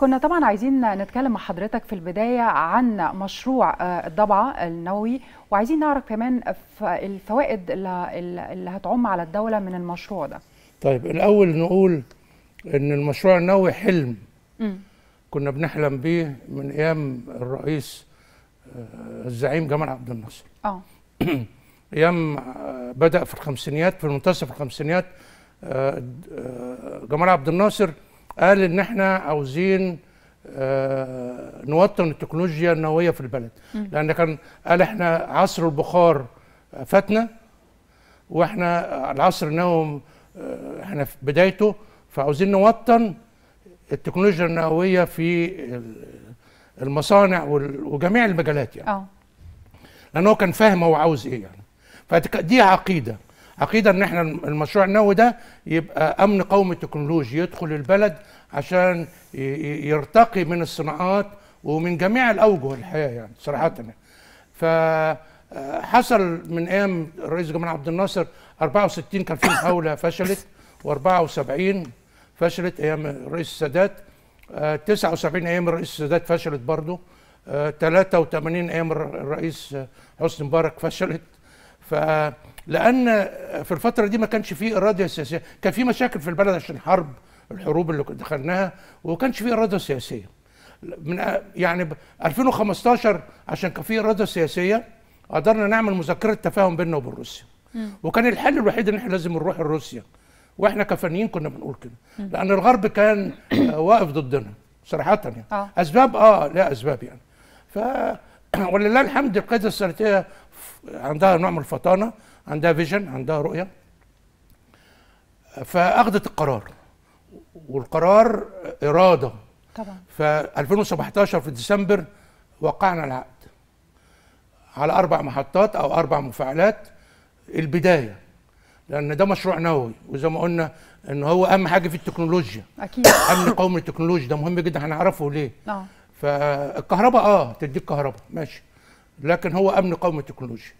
كنا طبعا عايزين نتكلم مع حضرتك في البدايه عن مشروع آه، الضبعه النووي وعايزين نعرف كمان الفوائد اللي هتعم على الدوله من المشروع ده. طيب الاول نقول ان المشروع النووي حلم م. كنا بنحلم بيه من ايام الرئيس آه، الزعيم جمال عبد الناصر. اه ايام آه، بدا في الخمسينيات في منتصف الخمسينيات جمال عبد الناصر قال ان احنا عاوزين آه، نوطن التكنولوجيا النوويه في البلد لان كان قال احنا عصر البخار فاتنا واحنا العصر النووي آه، احنا في بدايته فعاوزين نوطن التكنولوجيا النوويه في المصانع وجميع المجالات يعني اه لان هو كان فاهم هو عاوز ايه يعني فدي عقيده عقيده ان احنا المشروع النووي ده يبقى امن قومي تكنولوجي يدخل البلد عشان يرتقي من الصناعات ومن جميع الاوجه الحياه يعني صراحه يعني. فحصل من ايام الرئيس جمال عبد الناصر 64 كان في محاوله فشلت و74 فشلت ايام الرئيس السادات 79 آه، ايام الرئيس السادات فشلت برضه آه، 83 ايام الرئيس حسني مبارك فشلت فلان في الفتره دي ما كانش فيه اراده سياسيه كان في مشاكل في البلد عشان حرب الحروب اللي دخلناها وما كانش فيه اراده سياسيه من يعني 2015 عشان كان فيه اراده سياسيه قدرنا نعمل مذكره تفاهم بيننا وبين روسيا وكان الحل الوحيد ان احنا لازم نروح لروسيا واحنا كفنيين كنا بنقول كده لان الغرب كان واقف ضدنا صراحه يعني آه. اسباب اه لها اسباب يعني ف ولله الحمد القيادة السياسية عندها نوع من الفطانة عندها فيجن عندها رؤية فأخذت القرار والقرار إرادة طبعا ف 2017 في ديسمبر وقعنا العقد على أربع محطات أو أربع مفاعلات البداية لأن ده مشروع نووي وزي ما قلنا إن هو أهم حاجة في التكنولوجيا أكيد أمن قومي التكنولوجيا ده مهم جدا هنعرفه ليه آه. فالكهرباء اه تديك كهرباء ماشي لكن هو امن قومي التكنولوجيا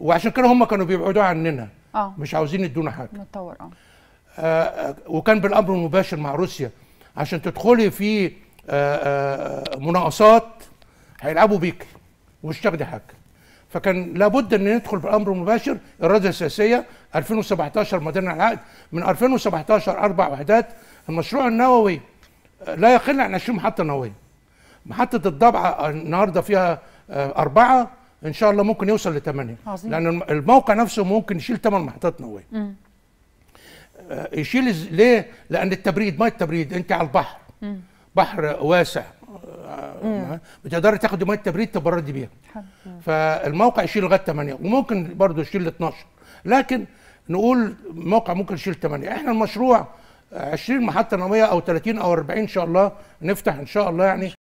وعشان كده هم كانوا بيبعدوا عننا آه. مش عاوزين يدونا حاجه نتطور آه. آه. اه وكان بالامر المباشر مع روسيا عشان تدخلي في آه آه مناقصات هيلعبوا بيك مش تاخدي حاجه فكان لابد ان ندخل بالامر المباشر اراده سياسيه 2017 مدينه العقد من 2017 اربع وحدات المشروع النووي آه، لا يقل عن 20 محطه نوويه محطه الضبعه النهارده فيها آه، اربعه ان شاء الله ممكن يوصل لثمانيه لان الموقع نفسه ممكن يشيل ثمان محطات نوويه آه، يشيل ليه؟ لان التبريد ميه التبريد انت على البحر مم. بحر واسع آه، بتقدري تاخدي ميه التبريد تبردي بيها فالموقع يشيل لغايه 8 وممكن برضه يشيل 12 لكن نقول موقع ممكن يشيل 8 احنا المشروع 20 محطه نوويه او 30 او 40 ان شاء الله نفتح ان شاء الله يعني